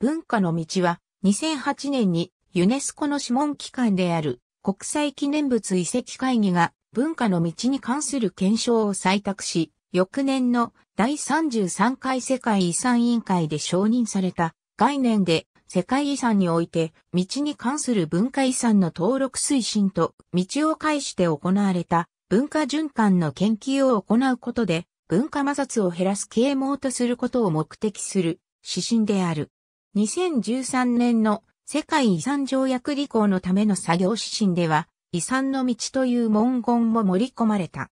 文化の道は2008年にユネスコの諮問機関である国際記念物遺跡会議が文化の道に関する検証を採択し、翌年の第33回世界遺産委員会で承認された概念で世界遺産において道に関する文化遺産の登録推進と道を介して行われた文化循環の研究を行うことで文化摩擦を減らす啓蒙とすることを目的する指針である。2013年の世界遺産条約履行のための作業指針では、遺産の道という文言も盛り込まれた。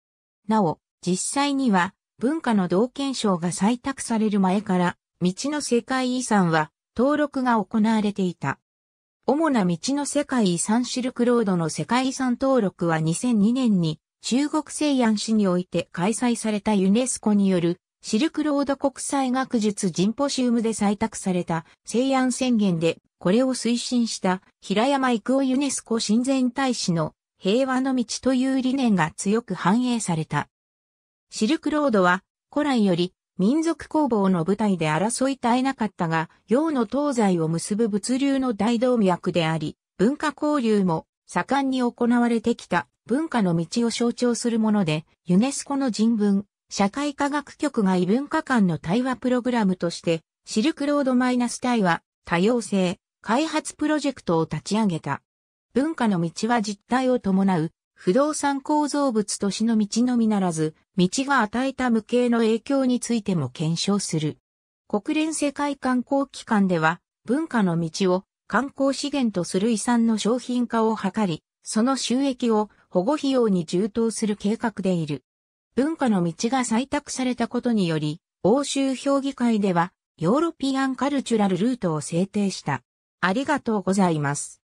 なお、実際には、文化の同憲章が採択される前から、道の世界遺産は登録が行われていた。主な道の世界遺産シルクロードの世界遺産登録は2002年に中国西安市において開催されたユネスコによるシルクロード国際学術ジンポシウムで採択された西安宣言でこれを推進した平山育夫ユネスコ親善大使の平和の道という理念が強く反映された。シルクロードは古来より民族工房の舞台で争い絶えなかったが、洋の東西を結ぶ物流の大動脈であり、文化交流も盛んに行われてきた文化の道を象徴するもので、ユネスコの人文、社会科学局が異文化間の対話プログラムとして、シルクロードマイナス対話、多様性、開発プロジェクトを立ち上げた。文化の道は実態を伴う、不動産構造物としの道のみならず、道が与えた無形の影響についても検証する。国連世界観光機関では、文化の道を観光資源とする遺産の商品化を図り、その収益を保護費用に充当する計画でいる。文化の道が採択されたことにより、欧州評議会では、ヨーロピアンカルチュラルルートを制定した。ありがとうございます。